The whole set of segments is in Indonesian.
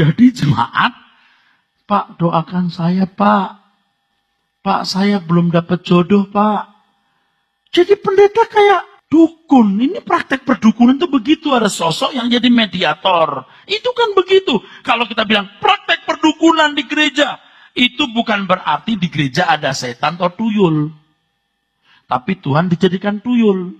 Jadi jemaat, Pak doakan saya Pak. Pak saya belum dapat jodoh Pak. Jadi pendeta kayak dukun. Ini praktek perdukunan itu begitu. Ada sosok yang jadi mediator. Itu kan begitu. Kalau kita bilang praktek perdukunan di gereja. Itu bukan berarti di gereja ada setan atau tuyul. Tapi Tuhan dijadikan tuyul.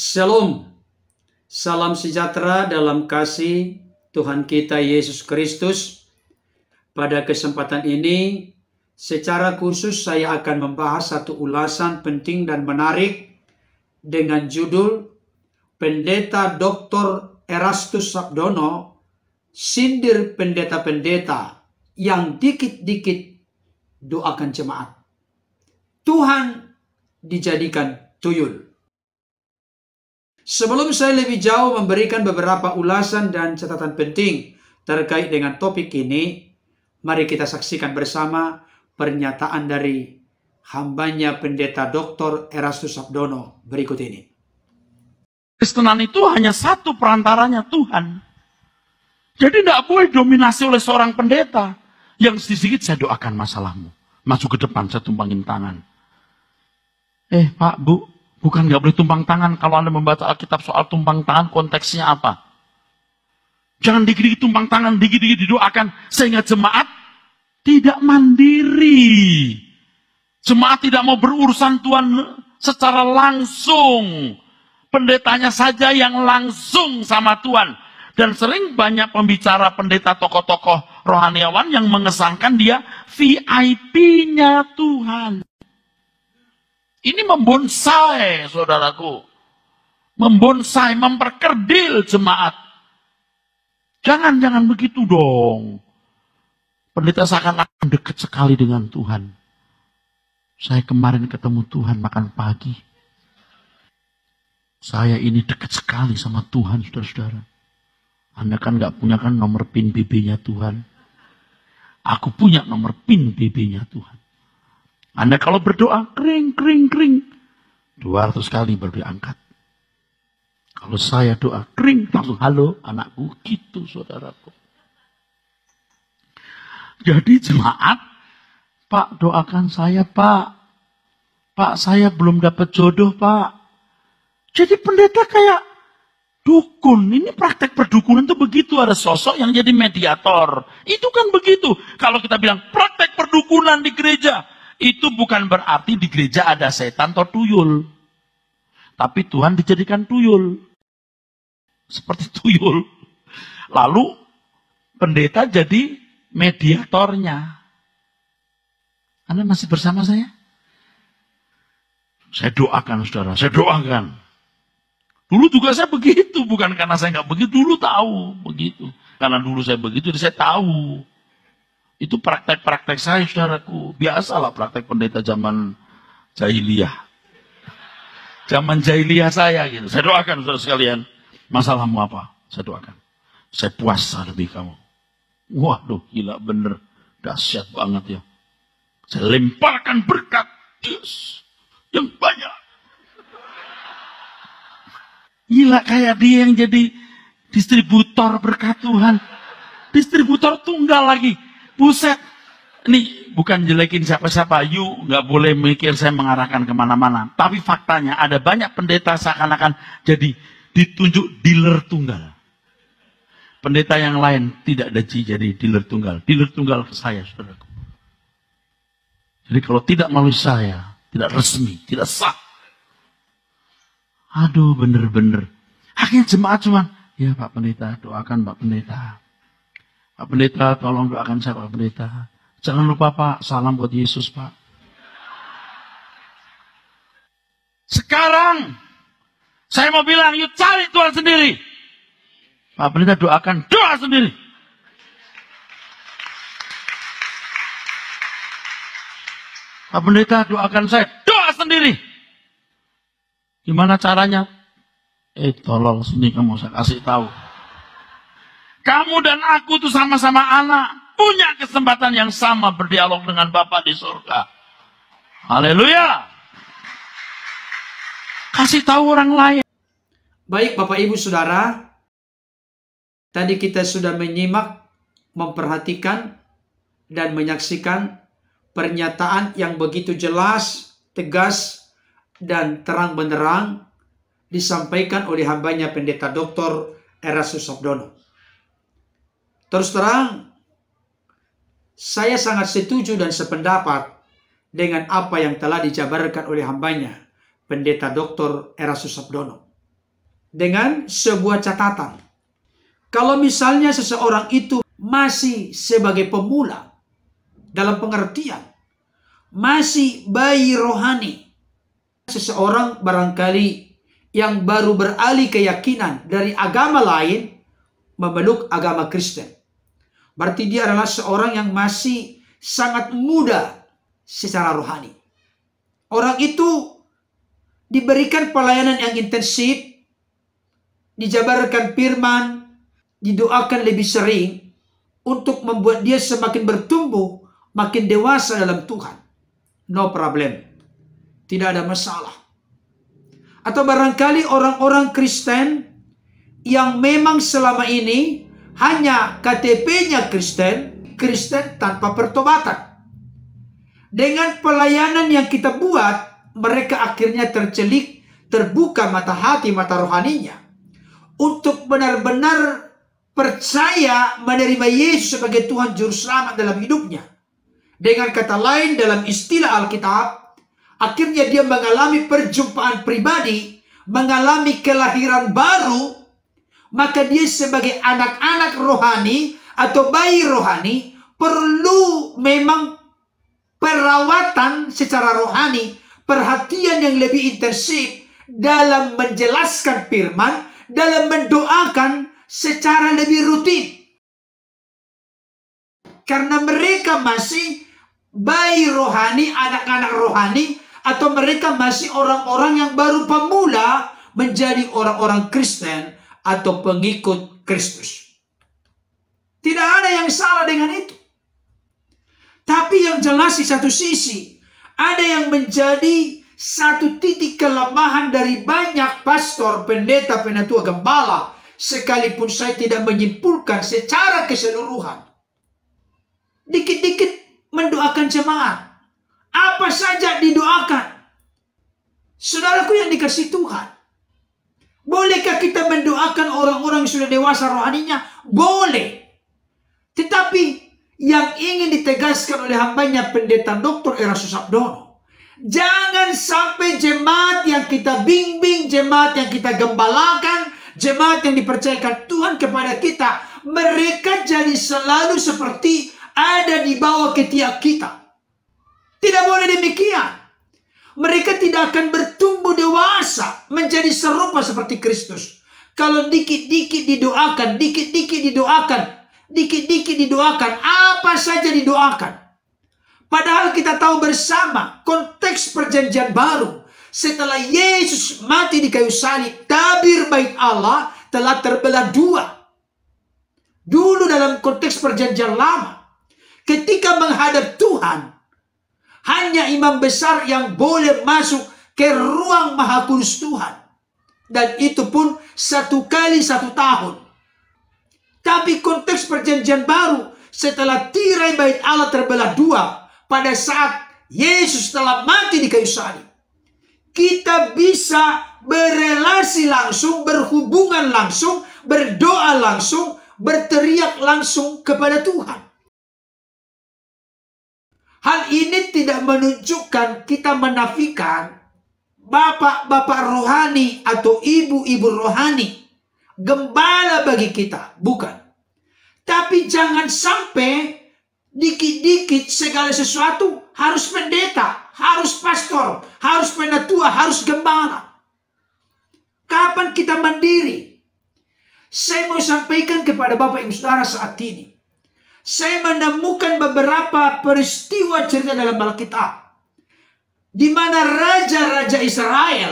Shalom, salam sejahtera dalam kasih Tuhan kita Yesus Kristus. Pada kesempatan ini, secara khusus saya akan membahas satu ulasan penting dan menarik dengan judul Pendeta Dr. Erastus Sabdono Sindir pendeta-pendeta yang dikit-dikit doakan jemaat. Tuhan dijadikan tuyul. Sebelum saya lebih jauh memberikan beberapa ulasan dan catatan penting terkait dengan topik ini, mari kita saksikan bersama pernyataan dari hambanya pendeta Dr. Erastus Abdono berikut ini. Kristenan itu hanya satu perantaranya Tuhan. Jadi tidak boleh dominasi oleh seorang pendeta. Yang sedikit saya doakan masalahmu. Masuk ke depan, saya tumpangin tangan. Eh Pak, Bu, Bukan nggak boleh tumpang tangan. Kalau Anda membaca Alkitab soal tumpang tangan, konteksnya apa? Jangan dikit tumpang tangan, dikit-dikit didoakan. Sehingga jemaat tidak mandiri. Jemaat tidak mau berurusan Tuhan secara langsung. Pendetanya saja yang langsung sama Tuhan. Dan sering banyak pembicara pendeta tokoh-tokoh rohaniawan yang mengesankan dia VIP-nya Tuhan. Ini membonsai, saudaraku. Membonsai, memperkerdil jemaat. Jangan-jangan begitu dong. Pendeta seakan-akan dekat sekali dengan Tuhan. Saya kemarin ketemu Tuhan makan pagi. Saya ini dekat sekali sama Tuhan, saudara-saudara. Anda kan gak punya kan nomor PIN BB-nya Tuhan. Aku punya nomor PIN BB-nya Tuhan. Anda kalau berdoa, kering, kering, kering. 200 kali baru diangkat. Kalau saya doa, kering, langsung, halo anakku, gitu saudaraku. Jadi jemaat, Pak doakan saya Pak. Pak saya belum dapat jodoh Pak. Jadi pendeta kayak dukun. Ini praktek perdukunan tuh begitu. Ada sosok yang jadi mediator. Itu kan begitu. Kalau kita bilang praktek perdukunan di gereja. Itu bukan berarti di gereja ada setan atau tuyul. Tapi Tuhan dijadikan tuyul. Seperti tuyul. Lalu pendeta jadi mediatornya. Anda masih bersama saya? Saya doakan saudara, saya doakan. Dulu juga saya begitu, bukan karena saya nggak begitu, dulu tahu begitu. Karena dulu saya begitu, jadi saya tahu. Itu praktek-praktek saya, saudaraku. Biasalah praktek pendeta zaman jahiliyah. Zaman jahiliyah saya gitu. Saya doakan saudara sekalian. Masalahmu apa? Saya doakan. Saya puasa lebih kamu. Waduh, gila bener. Dahsyat banget ya. Saya lemparkan berkat. Yes. Yang banyak. Gila kayak dia yang jadi distributor berkat Tuhan. Distributor tunggal lagi Buset. Ini bukan jelekin siapa-siapa. You nggak boleh mikir saya mengarahkan kemana-mana. Tapi faktanya ada banyak pendeta seakan-akan jadi ditunjuk dealer tunggal. Pendeta yang lain tidak daji jadi dealer tunggal. Dealer tunggal ke saya, saudaraku. Jadi kalau tidak melalui saya, tidak resmi, tidak sah. Aduh, bener-bener. Akhirnya jemaat cuman, ya Pak Pendeta, doakan Pak Pendeta. Pak Pendeta, tolong doakan saya Pak Pendeta. Jangan lupa Pak, salam buat Yesus Pak. Sekarang, saya mau bilang, yuk cari Tuhan sendiri. Pak Pendeta doakan, doa sendiri. Pak Pendeta doakan saya, doa sendiri. Gimana caranya? Eh tolong sini kamu saya kasih tahu. Kamu dan aku itu sama-sama anak. Punya kesempatan yang sama berdialog dengan Bapak di surga. Haleluya. Kasih tahu orang lain. Baik Bapak Ibu Saudara, tadi kita sudah menyimak, memperhatikan, dan menyaksikan pernyataan yang begitu jelas, tegas, dan terang benderang disampaikan oleh hambanya pendeta Dr. Erasus Abdono. Terus terang, saya sangat setuju dan sependapat dengan apa yang telah dijabarkan oleh hambanya, Pendeta Dr. Erasus Sabdono. Dengan sebuah catatan, kalau misalnya seseorang itu masih sebagai pemula dalam pengertian, masih bayi rohani, seseorang barangkali yang baru beralih keyakinan dari agama lain memeluk agama Kristen Berarti dia adalah seorang yang masih sangat muda secara rohani. Orang itu diberikan pelayanan yang intensif, dijabarkan firman, didoakan lebih sering untuk membuat dia semakin bertumbuh, makin dewasa dalam Tuhan. No problem. Tidak ada masalah. Atau barangkali orang-orang Kristen yang memang selama ini hanya KTP-nya Kristen, Kristen tanpa pertobatan. Dengan pelayanan yang kita buat, mereka akhirnya tercelik, terbuka mata hati, mata rohaninya. Untuk benar-benar percaya menerima Yesus sebagai Tuhan Juru Selamat dalam hidupnya. Dengan kata lain, dalam istilah Alkitab, akhirnya dia mengalami perjumpaan pribadi, mengalami kelahiran baru, maka dia sebagai anak-anak rohani atau bayi rohani perlu memang perawatan secara rohani, perhatian yang lebih intensif dalam menjelaskan firman, dalam mendoakan secara lebih rutin. Karena mereka masih bayi rohani, anak-anak rohani, atau mereka masih orang-orang yang baru pemula menjadi orang-orang Kristen atau pengikut Kristus. Tidak ada yang salah dengan itu. Tapi yang jelas di satu sisi, ada yang menjadi satu titik kelemahan dari banyak pastor, pendeta, penatua, gembala. Sekalipun saya tidak menyimpulkan secara keseluruhan. Dikit-dikit mendoakan jemaat. Apa saja didoakan. Saudaraku yang dikasih Tuhan. Bolehkah kita mendoakan orang-orang yang sudah dewasa rohaninya? Boleh. Tetapi yang ingin ditegaskan oleh hambanya pendeta Dr. Erasus Abdono. Jangan sampai jemaat yang kita bimbing, jemaat yang kita gembalakan, jemaat yang dipercayakan Tuhan kepada kita, mereka jadi selalu seperti ada di bawah ketiak kita. Tidak boleh demikian mereka tidak akan bertumbuh dewasa menjadi serupa seperti Kristus. Kalau dikit-dikit didoakan, dikit-dikit didoakan, dikit-dikit didoakan, apa saja didoakan. Padahal kita tahu bersama konteks perjanjian baru. Setelah Yesus mati di kayu salib, tabir baik Allah telah terbelah dua. Dulu dalam konteks perjanjian lama, ketika menghadap Tuhan, hanya imam besar yang boleh masuk ke ruang maha kudus Tuhan. Dan itu pun satu kali satu tahun. Tapi konteks perjanjian baru setelah tirai bait Allah terbelah dua pada saat Yesus telah mati di kayu salib. Kita bisa berelasi langsung, berhubungan langsung, berdoa langsung, berteriak langsung kepada Tuhan. Hal ini tidak menunjukkan kita menafikan bapak-bapak rohani atau ibu-ibu rohani. Gembala bagi kita, bukan. Tapi jangan sampai dikit-dikit segala sesuatu harus pendeta, harus pastor, harus penatua, harus gembala. Kapan kita mandiri? Saya mau sampaikan kepada Bapak Ibu Saudara saat ini saya menemukan beberapa peristiwa cerita dalam Alkitab. Di mana raja-raja Israel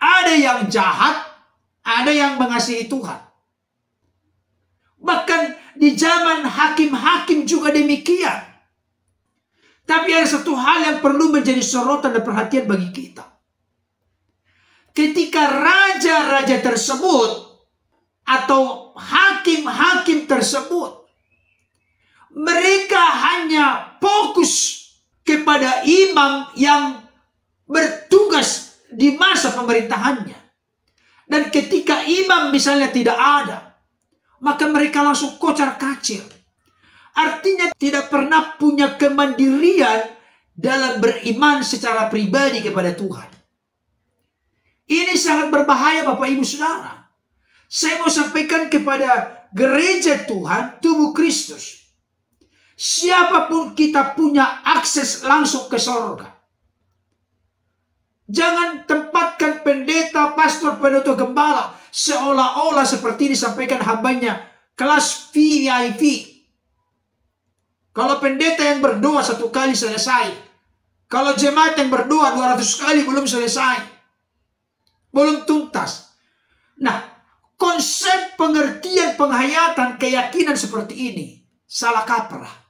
ada yang jahat, ada yang mengasihi Tuhan. Bahkan di zaman hakim-hakim juga demikian. Tapi ada satu hal yang perlu menjadi sorotan dan perhatian bagi kita. Ketika raja-raja tersebut atau hakim-hakim tersebut mereka hanya fokus kepada imam yang bertugas di masa pemerintahannya. Dan ketika imam misalnya tidak ada, maka mereka langsung kocar kacir. Artinya tidak pernah punya kemandirian dalam beriman secara pribadi kepada Tuhan. Ini sangat berbahaya Bapak Ibu Saudara. Saya mau sampaikan kepada gereja Tuhan, tubuh Kristus Siapapun kita punya akses langsung ke sorga. Jangan tempatkan pendeta, pastor, penutup gembala seolah-olah seperti disampaikan hambanya kelas VIP. Kalau pendeta yang berdoa satu kali selesai. Kalau jemaat yang berdoa 200 kali belum selesai. Belum tuntas. Nah, konsep pengertian penghayatan keyakinan seperti ini salah kaprah.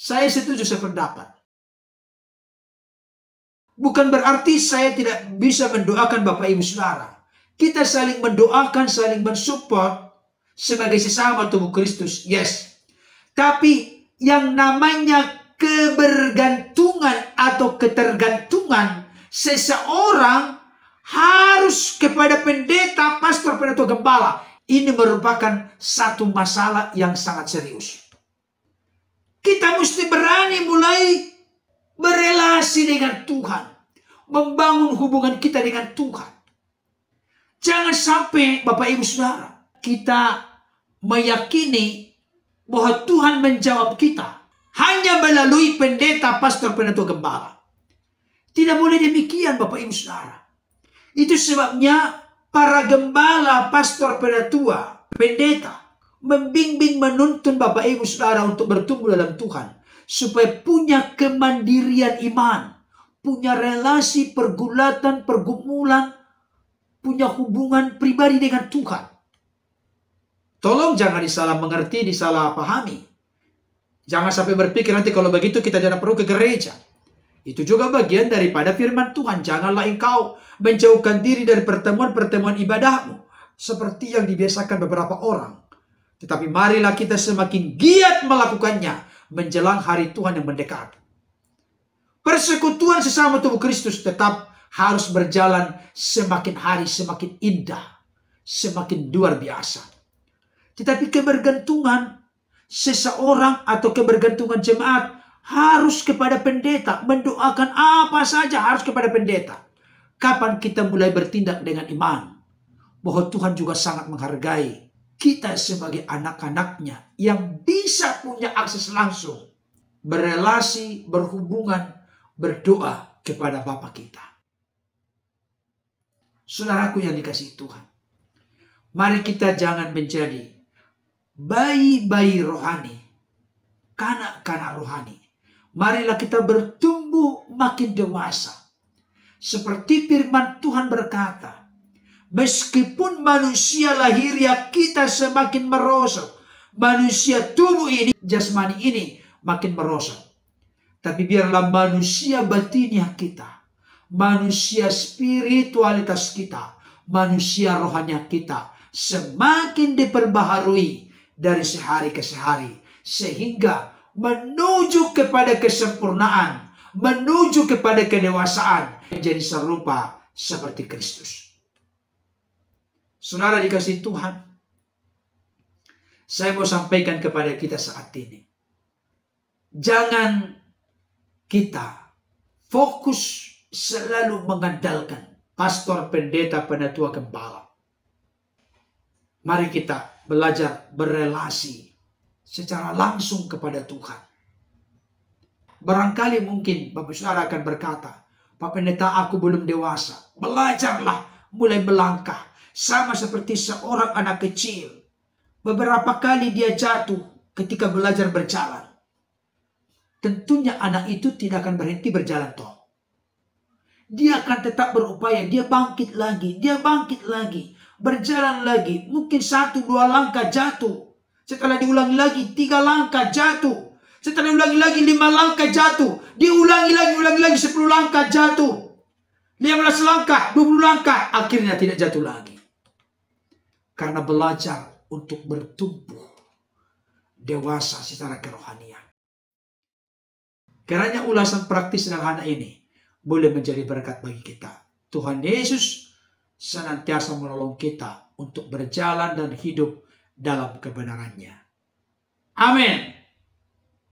Saya setuju sependapat. Bukan berarti saya tidak bisa mendoakan Bapak Ibu Saudara. Kita saling mendoakan, saling mensupport sebagai sesama tubuh Kristus. Yes. Tapi yang namanya kebergantungan atau ketergantungan seseorang harus kepada pendeta, pastor, pendeta gembala. Ini merupakan satu masalah yang sangat serius. Kita mesti berani mulai berelasi dengan Tuhan. Membangun hubungan kita dengan Tuhan. Jangan sampai Bapak Ibu Saudara kita meyakini bahwa Tuhan menjawab kita hanya melalui pendeta, pastor, penatua gembala. Tidak boleh demikian Bapak Ibu Saudara. Itu sebabnya para gembala, pastor, penatua, pendeta membimbing menuntun Bapak Ibu Saudara untuk bertumbuh dalam Tuhan supaya punya kemandirian iman, punya relasi pergulatan, pergumulan, punya hubungan pribadi dengan Tuhan. Tolong jangan disalah mengerti, disalah pahami. Jangan sampai berpikir nanti kalau begitu kita jangan perlu ke gereja. Itu juga bagian daripada firman Tuhan. Janganlah engkau menjauhkan diri dari pertemuan-pertemuan ibadahmu. Seperti yang dibiasakan beberapa orang tetapi marilah kita semakin giat melakukannya menjelang hari Tuhan yang mendekat. Persekutuan sesama tubuh Kristus tetap harus berjalan semakin hari semakin indah, semakin luar biasa. Tetapi kebergantungan seseorang atau kebergantungan jemaat harus kepada pendeta, mendoakan apa saja harus kepada pendeta. Kapan kita mulai bertindak dengan iman bahwa Tuhan juga sangat menghargai kita sebagai anak-anaknya yang bisa punya akses langsung berelasi, berhubungan, berdoa kepada Bapa kita. Saudaraku yang dikasih Tuhan, mari kita jangan menjadi bayi-bayi rohani, kanak-kanak rohani. Marilah kita bertumbuh makin dewasa. Seperti firman Tuhan berkata, Meskipun manusia lahiriah ya kita semakin merosot, manusia tubuh ini, jasmani ini makin merosot. Tapi biarlah manusia batinnya kita, manusia spiritualitas kita, manusia rohannya kita semakin diperbaharui dari sehari ke sehari sehingga menuju kepada kesempurnaan, menuju kepada kedewasaan menjadi serupa seperti Kristus. Saudara dikasih Tuhan. Saya mau sampaikan kepada kita saat ini. Jangan kita fokus selalu mengandalkan pastor, pendeta, penatua, gembala. Mari kita belajar berelasi secara langsung kepada Tuhan. Barangkali mungkin Bapak Saudara akan berkata, Pak Pendeta aku belum dewasa. Belajarlah mulai melangkah sama seperti seorang anak kecil. Beberapa kali dia jatuh ketika belajar berjalan. Tentunya anak itu tidak akan berhenti berjalan toh. Dia akan tetap berupaya, dia bangkit lagi, dia bangkit lagi, berjalan lagi. Mungkin satu dua langkah jatuh. Setelah diulangi lagi tiga langkah jatuh. Setelah diulangi lagi lima langkah jatuh. Diulangi lagi, ulangi lagi sepuluh langkah jatuh. belas langkah, dua puluh langkah, akhirnya tidak jatuh lagi karena belajar untuk bertumbuh dewasa secara kerohanian. Kiranya ulasan praktis sederhana ini boleh menjadi berkat bagi kita. Tuhan Yesus senantiasa menolong kita untuk berjalan dan hidup dalam kebenarannya. Amin.